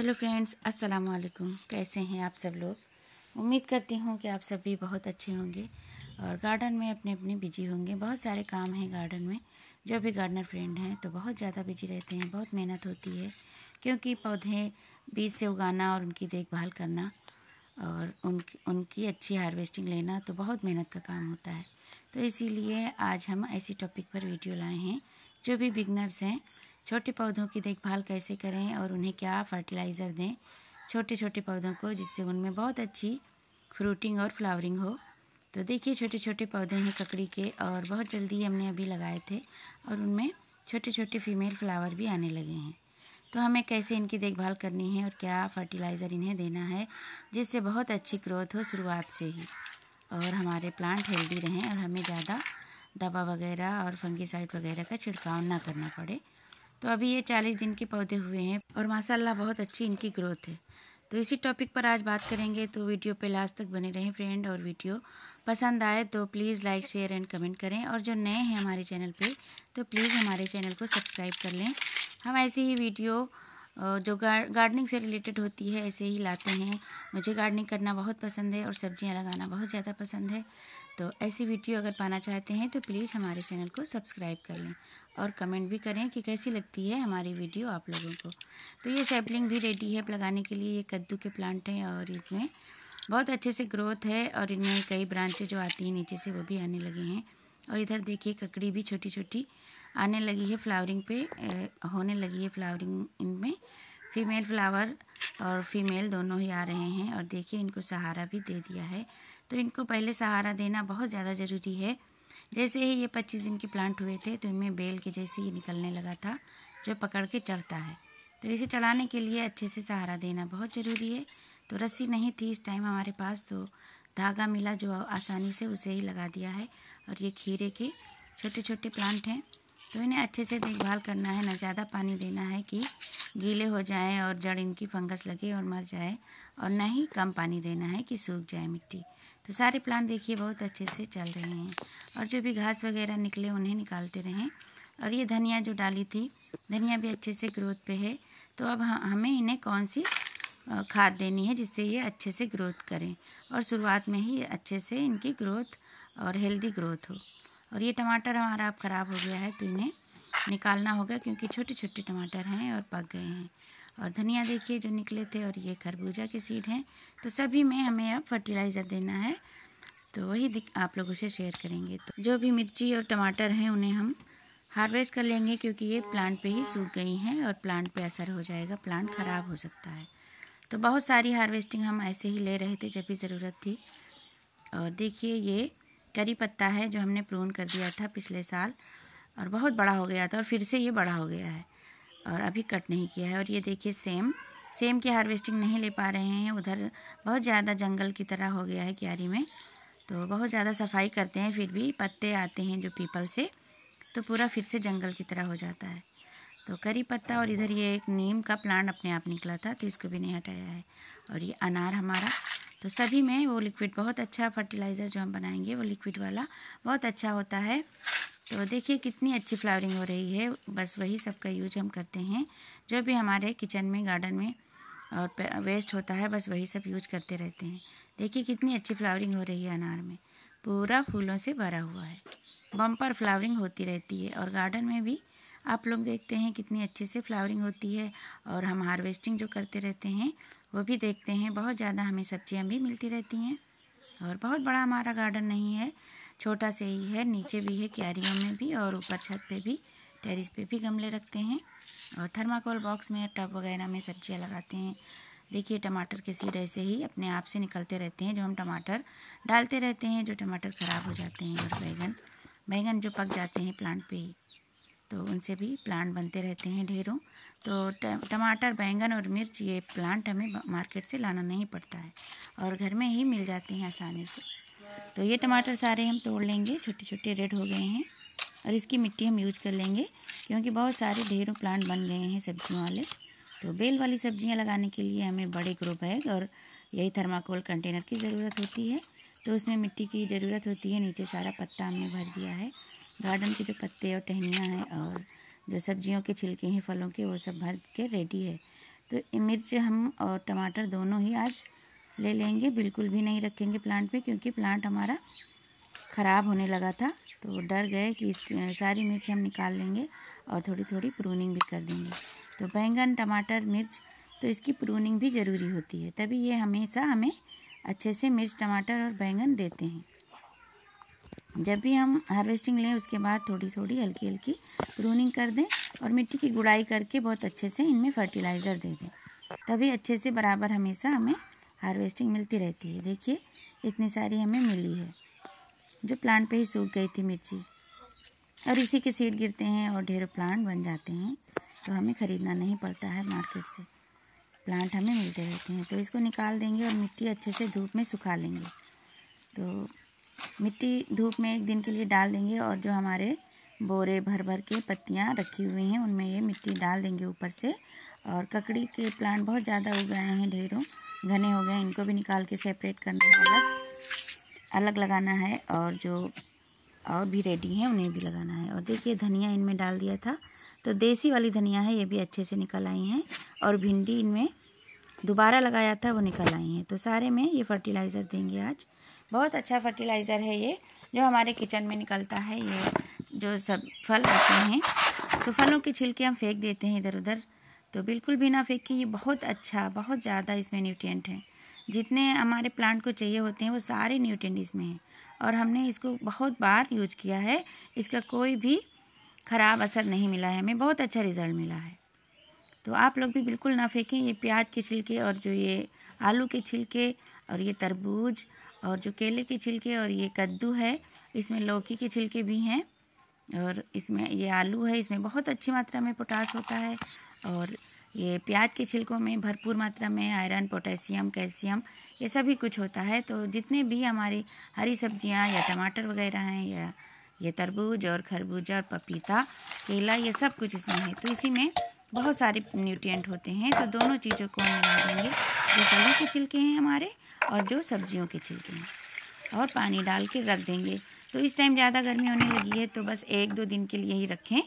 hello friends अस्सलाम वालेकुम कैसे हैं आप सब लोग उम्मीद करती हूँ कि आप सभी बहुत अच्छे होंगे और गार्डन में अपने अपने बिजी होंगे बहुत सारे काम हैं गार्डन में जो भी गार्डनर फ्रेंड हैं तो बहुत ज़्यादा बिजी रहते हैं बहुत मेहनत होती है क्योंकि पौधे बीज से उगाना और उनकी देखभाल करना और उनकी उनकी अच्छी हार्वेस्टिंग लेना तो बहुत मेहनत का काम होता है तो इसीलिए आज हम ऐसी टॉपिक पर वीडियो लाए हैं जो भी बिगनर्स हैं छोटे पौधों की देखभाल कैसे करें और उन्हें क्या फर्टिलाइज़र दें छोटे छोटे पौधों को जिससे उनमें बहुत अच्छी फ्रूटिंग और फ्लावरिंग हो तो देखिए छोटे छोटे पौधे हैं ककड़ी के और बहुत जल्दी हमने अभी लगाए थे और उनमें छोटे छोटे फीमेल फ्लावर भी आने लगे हैं तो हमें कैसे इनकी देखभाल करनी है और क्या फर्टिलाइज़र इन्हें देना है जिससे बहुत अच्छी ग्रोथ हो शुरुआत से ही और हमारे प्लांट हेल्दी रहें और हमें ज़्यादा दवा वगैरह और साइड वगैरह का छिड़काव ना करना पड़े तो अभी ये चालीस दिन के पौधे हुए हैं और माशाला बहुत अच्छी इनकी ग्रोथ है तो इसी टॉपिक पर आज बात करेंगे तो वीडियो पे लास्ट तक बने रहें फ्रेंड और वीडियो पसंद आए तो please like share and comment करें और जो नए हैं हमारे चैनल पे तो प्लीज़ हमारे चैनल को सब्सक्राइब कर लें हम ऐसे ही वीडियो जो गार्डनिंग से रिलेटेड होती है ऐसे ही लाते हैं मुझे गार्डनिंग करना बहुत पसंद है और सब्ज़ियाँ लगाना बहुत ज़्यादा पसंद है तो ऐसी वीडियो अगर पाना चाहते हैं तो प्लीज़ हमारे चैनल को सब्सक्राइब कर लें और कमेंट भी करें कि कैसी लगती है हमारी वीडियो आप लोगों को तो ये सैपलिंग भी रेडी है लगाने के लिए ये कद्दू के प्लांट हैं और इसमें बहुत अच्छे से ग्रोथ है और इनमें कई ब्रांचें जो आती हैं नीचे से वो भी आने लगे हैं और इधर देखिए ककड़ी भी छोटी छोटी आने लगी है फ्लावरिंग पे होने लगी है फ्लावरिंग इनमें फीमेल फ्लावर और फीमेल दोनों ही आ रहे हैं और देखिए इनको सहारा भी दे दिया है तो इनको पहले सहारा देना बहुत ज़्यादा ज़रूरी है जैसे ही ये पच्चीस दिन के प्लांट हुए थे तो इनमें बेल के जैसे ही निकलने लगा था जो पकड़ के चढ़ता है तो इसे चढ़ाने के लिए अच्छे से सहारा देना बहुत ज़रूरी है तो रस्सी नहीं थी इस टाइम हमारे पास तो धागा मिला जो आसानी से उसे ही लगा दिया है और ये खीरे के छोटे छोटे प्लांट हैं तो इन्हें अच्छे से देखभाल करना है ना ज़्यादा पानी देना है कि गीले हो जाएं और जड़ इनकी फंगस लगे और मर जाए और ना ही कम पानी देना है कि सूख जाए मिट्टी तो सारे प्लांट देखिए बहुत अच्छे से चल रहे हैं और जो भी घास वगैरह निकले उन्हें निकालते रहें और ये धनिया जो डाली थी धनिया भी अच्छे से ग्रोथ पे है तो अब हमें इन्हें कौन सी खाद देनी है जिससे ये अच्छे से ग्रोथ करें और शुरुआत में ही अच्छे से इनकी ग्रोथ और हेल्दी ग्रोथ हो और ये टमाटर हमारा अब ख़राब हो गया है तो इन्हें निकालना होगा क्योंकि छोटे छोटे टमाटर हैं और पक गए हैं और धनिया देखिए जो निकले थे और ये खरबूजा के सीड हैं तो सभी में हमें अब फर्टिलाइज़र देना है तो वही आप लोगों से शेयर करेंगे तो जो भी मिर्ची और टमाटर हैं उन्हें हम हार्वेस्ट कर लेंगे क्योंकि ये प्लांट पे ही सूख गई हैं और प्लांट पे असर हो जाएगा प्लांट ख़राब हो सकता है तो बहुत सारी हार्वेस्टिंग हम ऐसे ही ले रहे थे जब भी ज़रूरत थी और देखिए ये करी पत्ता है जो हमने प्रून कर दिया था पिछले साल और बहुत बड़ा हो गया था और फिर से ये बड़ा हो गया है और अभी कट नहीं किया है और ये देखिए सेम सेम की हार्वेस्टिंग नहीं ले पा रहे हैं उधर बहुत ज़्यादा जंगल की तरह हो गया है क्यारी में तो बहुत ज़्यादा सफाई करते हैं फिर भी पत्ते आते हैं जो पीपल से तो पूरा फिर से जंगल की तरह हो जाता है तो करी पत्ता और इधर ये एक नीम का प्लांट अपने आप निकला था तो इसको भी नहीं हटाया है और ये अनार हमारा तो सभी में वो लिक्विड बहुत अच्छा फर्टिलाइज़र जो हम बनाएंगे वो लिक्विड वाला बहुत अच्छा होता है तो देखिए कितनी अच्छी फ्लावरिंग हो रही है बस वही सब का यूज हम करते हैं जो भी हमारे किचन में गार्डन में और वेस्ट होता है बस वही सब यूज करते रहते हैं देखिए कितनी अच्छी फ्लावरिंग हो रही है अनार में पूरा फूलों से भरा हुआ है बम्पर फ्लावरिंग होती रहती है और गार्डन में भी आप लोग देखते हैं कितनी अच्छे से फ्लावरिंग होती है और हम हार्वेस्टिंग जो करते रहते हैं वो भी देखते हैं बहुत ज़्यादा हमें सब्जियाँ भी मिलती रहती हैं और बहुत बड़ा हमारा गार्डन नहीं है छोटा से ही है नीचे भी है क्यारियों में भी और ऊपर छत पे भी टेरिस पे भी गमले रखते हैं और थर्माकोल बॉक्स में टब वगैरह में सब्जियाँ लगाते हैं देखिए टमाटर के सीड ऐसे ही अपने आप से निकलते रहते हैं जो हम टमाटर डालते रहते हैं जो टमाटर ख़राब हो जाते हैं और बैंगन बैंगन जो पक जाते हैं प्लांट पे ही तो उनसे भी प्लांट बनते रहते हैं ढेरों तो टमाटर बैंगन और मिर्च ये प्लांट हमें मार्केट से लाना नहीं पड़ता है और घर में ही मिल जाते हैं आसानी से तो ये टमाटर सारे हम तोड़ लेंगे छोटे छोटे रेड हो गए हैं और इसकी मिट्टी हम यूज कर लेंगे क्योंकि बहुत सारे ढेरों प्लांट बन गए हैं सब्जियों वाले तो बेल वाली सब्जियां लगाने के लिए हमें बड़े ग्रो बैग और यही थर्माकोल कंटेनर की ज़रूरत होती है तो उसमें मिट्टी की ज़रूरत होती है नीचे सारा पत्ता हमने भर दिया है गार्डन के जो पत्ते और टहनियाँ हैं और जो सब्जियों के छिलके हैं फलों के वो सब भर के रेडी है तो मिर्च हम और टमाटर दोनों ही आज ले लेंगे बिल्कुल भी नहीं रखेंगे प्लांट पे क्योंकि प्लांट हमारा ख़राब होने लगा था तो डर गए कि इस सारी मिर्च हम निकाल लेंगे और थोड़ी थोड़ी प्रूनिंग भी कर देंगे तो बैंगन टमाटर मिर्च तो इसकी प्रूनिंग भी ज़रूरी होती है तभी ये हमेशा हमें अच्छे से मिर्च टमाटर और बैंगन देते हैं जब भी हम हार्वेस्टिंग लें उसके बाद थोड़ी थोड़ी हल्की हल्की प्रूनिंग कर दें और मिट्टी की गुड़ाई करके बहुत अच्छे से इनमें फर्टिलाइज़र दे दें तभी अच्छे से बराबर हमेशा हमें हार्वेस्टिंग मिलती रहती है देखिए इतनी सारी हमें मिली है जो प्लांट पे ही सूख गई थी मिर्ची और इसी के सीड गिरते हैं और ढेर प्लांट बन जाते हैं तो हमें ख़रीदना नहीं पड़ता है मार्केट से प्लांट हमें मिलते रहते हैं तो इसको निकाल देंगे और मिट्टी अच्छे से धूप में सुखा लेंगे तो मिट्टी धूप में एक दिन के लिए डाल देंगे और जो हमारे बोरे भर भर के पत्तियाँ रखी हुई हैं उनमें ये मिट्टी डाल देंगे ऊपर से और ककड़ी के प्लांट बहुत ज़्यादा उग गए हैं ढेरों घने हो गए इनको भी निकाल के सेपरेट करना है अलग अलग लगाना है और जो और भी रेडी हैं उन्हें भी लगाना है और देखिए धनिया इनमें डाल दिया था तो देसी वाली धनिया है ये भी अच्छे से निकल आई हैं और भिंडी इनमें दोबारा लगाया था वो निकल आई हैं तो सारे में ये फर्टिलाइज़र देंगे आज बहुत अच्छा फर्टिलाइज़र है ये जो हमारे किचन में निकलता है ये जो सब फल आते हैं तो फलों के छिलके हम फेंक देते हैं इधर उधर तो बिल्कुल भी ना फेंकें ये बहुत अच्छा बहुत ज़्यादा इसमें न्यूट्रिएंट हैं जितने हमारे प्लांट को चाहिए होते हैं वो सारे न्यूट्रिएंट इसमें हैं और हमने इसको बहुत बार यूज किया है इसका कोई भी ख़राब असर नहीं मिला है हमें बहुत अच्छा रिज़ल्ट मिला है तो आप लोग भी बिल्कुल ना फेंकें ये प्याज के छिलके और जो ये आलू के छिलके और ये तरबूज और जो केले के छिलके और ये कद्दू है इसमें लौकी के छिलके भी हैं और इसमें ये आलू है इसमें बहुत अच्छी मात्रा में पोटास होता है और ये प्याज के छिलकों में भरपूर मात्रा में आयरन पोटेशियम कैल्शियम ये सभी कुछ होता है तो जितने भी हमारी हरी सब्जियां या टमाटर वगैरह हैं या ये तरबूज और खरबूजा और पपीता केला ये सब कुछ इसमें है तो इसी में बहुत सारे न्यूट्रिएंट होते हैं तो दोनों चीज़ों को हम मिला देंगे जो फलों के छिलके हैं हमारे और जो सब्जियों के छिलके हैं और पानी डाल के रख देंगे तो इस टाइम ज़्यादा गर्मी होने लगी है तो बस एक दो दिन के लिए ही रखें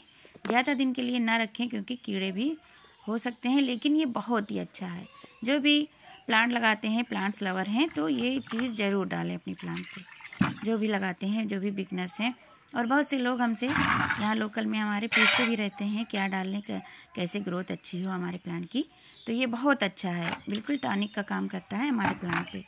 ज़्यादा दिन के लिए ना रखें क्योंकि कीड़े भी हो सकते हैं लेकिन ये बहुत ही अच्छा है जो भी प्लांट लगाते हैं प्लांट्स लवर हैं तो ये चीज़ ज़रूर डालें अपनी प्लांट पर जो भी लगाते हैं जो भी बिगनर्स हैं और बहुत से लोग हमसे यहाँ लोकल में हमारे पूछते भी रहते हैं क्या डालने का कैसे ग्रोथ अच्छी हो हमारे प्लांट की तो ये बहुत अच्छा है बिल्कुल टॉनिक का काम करता है हमारे प्लांट पे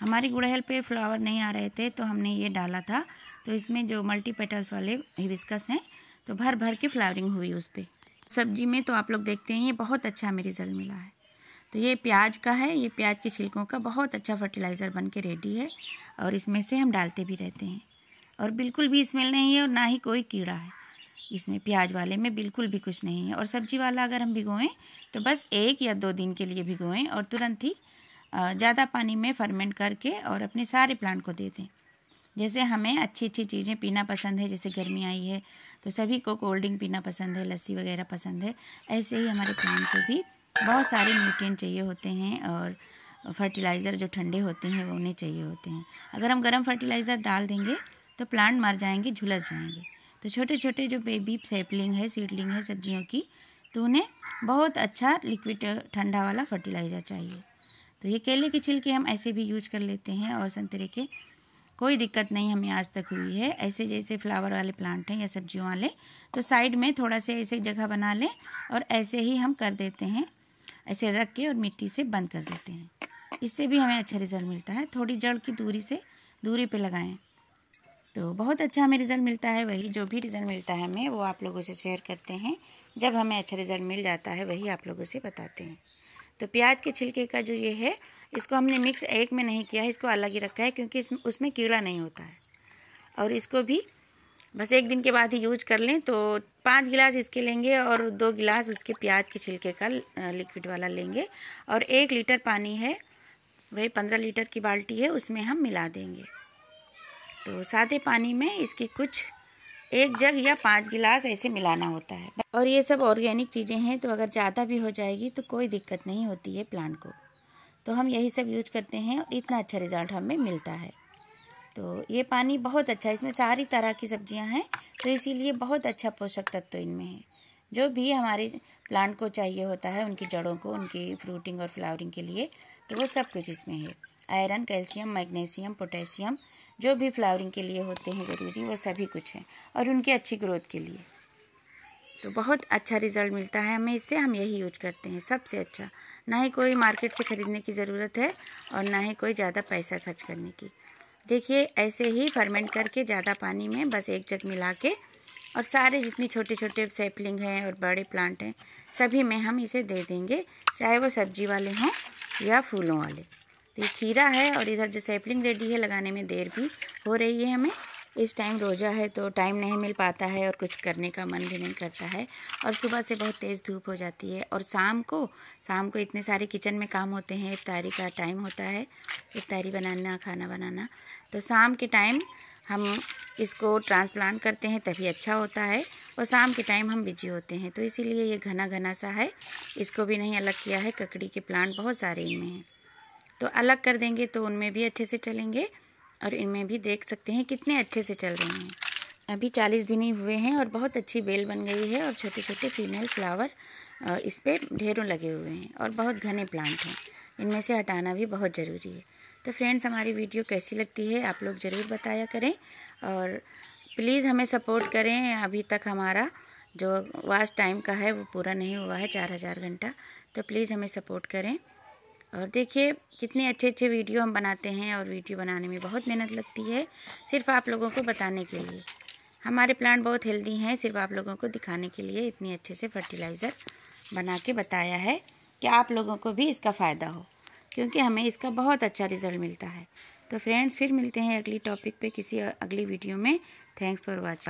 हमारी गुड़हल पे फ्लावर नहीं आ रहे थे तो हमने ये डाला था तो इसमें जो मल्टी पेटल्स वाले हिबिस्कस हैं तो भर भर के फ्लावरिंग हुई उस पर सब्जी में तो आप लोग देखते हैं ये बहुत अच्छा हमें रिजल्ट मिला है तो ये प्याज का है ये प्याज के छिलकों का बहुत अच्छा फर्टिलाइज़र बन के रेडी है और इसमें से हम डालते भी रहते हैं और बिल्कुल भी स्मेल नहीं है और ना ही कोई कीड़ा है इसमें प्याज वाले में बिल्कुल भी कुछ नहीं है और सब्जी वाला अगर हम भिगोएं तो बस एक या दो दिन के लिए भिगोएं और तुरंत ही ज़्यादा पानी में फर्मेंट करके और अपने सारे प्लांट को दे दें जैसे हमें अच्छी अच्छी चीज़ें पीना पसंद है जैसे गर्मी आई है तो सभी को कोल्ड ड्रिंक पीना पसंद है लस्सी वगैरह पसंद है ऐसे ही हमारे प्लांट को भी बहुत सारे न्यूट्रिएंट चाहिए होते हैं और फर्टिलाइज़र जो ठंडे होते हैं वो उन्हें चाहिए होते हैं अगर हम गर्म फर्टिलाइज़र डाल देंगे तो प्लांट मर जाएंगे झुलस जाएंगे तो छोटे छोटे जो बेबी सेपलिंग है सीडलिंग है सब्जियों की तो उन्हें बहुत अच्छा लिक्विड ठंडा वाला फर्टिलाइज़र चाहिए तो ये केले के छिलके हम ऐसे भी यूज कर लेते हैं और संतरे के कोई दिक्कत नहीं हमें आज तक हुई है ऐसे जैसे फ्लावर वाले प्लांट हैं या सब्जियों वाले तो साइड में थोड़ा से ऐसे जगह बना लें और ऐसे ही हम कर देते हैं ऐसे रख के और मिट्टी से बंद कर देते हैं इससे भी हमें अच्छा रिजल्ट मिलता है थोड़ी जड़ की दूरी से दूरी पे लगाएं तो बहुत अच्छा हमें रिज़ल्ट मिलता है वही जो भी रिज़ल्ट मिलता है हमें वो आप लोगों से शेयर करते हैं जब हमें अच्छा रिज़ल्ट मिल जाता है वही आप लोगों से बताते हैं तो प्याज के छिलके का जो ये है इसको हमने मिक्स एक में नहीं किया है इसको अलग ही रखा है क्योंकि इसमें उसमें कीड़ा नहीं होता है और इसको भी बस एक दिन के बाद ही यूज कर लें तो पाँच गिलास इसके लेंगे और दो गिलास उसके प्याज के छिलके का लिक्विड वाला लेंगे और एक लीटर पानी है वही पंद्रह लीटर की बाल्टी है उसमें हम मिला देंगे तो सादे पानी में इसकी कुछ एक जग या पाँच गिलास ऐसे मिलाना होता है और ये सब ऑर्गेनिक चीज़ें हैं तो अगर ज़्यादा भी हो जाएगी तो कोई दिक्कत नहीं होती है प्लांट को तो हम यही सब यूज करते हैं और इतना अच्छा रिज़ल्ट हमें मिलता है तो ये पानी बहुत अच्छा है इसमें सारी तरह की सब्जियां हैं तो इसीलिए बहुत अच्छा पोषक तत्व तो इनमें है जो भी हमारे प्लांट को चाहिए होता है उनकी जड़ों को उनकी फ्रूटिंग और फ्लावरिंग के लिए तो वो सब कुछ इसमें है आयरन कैल्शियम मैग्नीशियम पोटेशियम जो भी फ्लावरिंग के लिए होते हैं ज़रूरी वो सभी कुछ है और उनकी अच्छी ग्रोथ के लिए तो बहुत अच्छा रिज़ल्ट मिलता है हमें इससे हम यही यूज करते हैं सबसे अच्छा ना ही कोई मार्केट से ख़रीदने की ज़रूरत है और ना ही कोई ज़्यादा पैसा खर्च करने की देखिए ऐसे ही फर्मेंट करके ज़्यादा पानी में बस एक जग मिला के और सारे जितने छोटे छोटे सेपलिंग हैं और बड़े प्लांट हैं सभी में हम इसे दे देंगे चाहे वो सब्जी वाले हों या फूलों वाले तो ये खीरा है और इधर जो सेपलिंग रेडी है लगाने में देर भी हो रही है हमें इस टाइम रोज़ा है तो टाइम नहीं मिल पाता है और कुछ करने का मन भी नहीं करता है और सुबह से बहुत तेज़ धूप हो जाती है और शाम को शाम को इतने सारे किचन में काम होते हैं इफ्तारी का टाइम होता है इफ्तारी बनाना खाना बनाना तो शाम के टाइम हम इसको ट्रांसप्लांट करते हैं तभी अच्छा होता है और शाम के टाइम हम बिजी होते हैं तो इसीलिए ये घना घना सा है इसको भी नहीं अलग किया है ककड़ी के प्लांट बहुत सारे इनमें हैं तो अलग कर देंगे तो उनमें भी अच्छे से चलेंगे और इनमें भी देख सकते हैं कितने अच्छे से चल रहे हैं अभी चालीस दिन ही हुए हैं और बहुत अच्छी बेल बन गई है और छोटे छोटे फीमेल फ्लावर इस पर ढेरों लगे हुए हैं और बहुत घने प्लांट हैं इनमें से हटाना भी बहुत ज़रूरी है तो फ्रेंड्स हमारी वीडियो कैसी लगती है आप लोग ज़रूर बताया करें और प्लीज़ हमें सपोर्ट करें अभी तक हमारा जो वास्ट टाइम का है वो पूरा नहीं हुआ है चार हज़ार घंटा तो प्लीज़ हमें सपोर्ट करें और देखिए कितने अच्छे अच्छे वीडियो हम बनाते हैं और वीडियो बनाने में बहुत मेहनत लगती है सिर्फ आप लोगों को बताने के लिए हमारे प्लांट बहुत हेल्दी हैं सिर्फ आप लोगों को दिखाने के लिए इतनी अच्छे से फर्टिलाइज़र बना के बताया है कि आप लोगों को भी इसका फ़ायदा हो क्योंकि हमें इसका बहुत अच्छा रिजल्ट मिलता है तो फ्रेंड्स फिर मिलते हैं अगली टॉपिक पे किसी अगली वीडियो में थैंक्स फॉर वॉचिंग